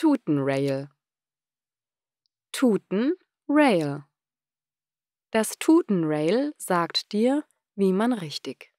Tutenrail. Tutenrail. Das Tutenrail sagt dir, wie man richtig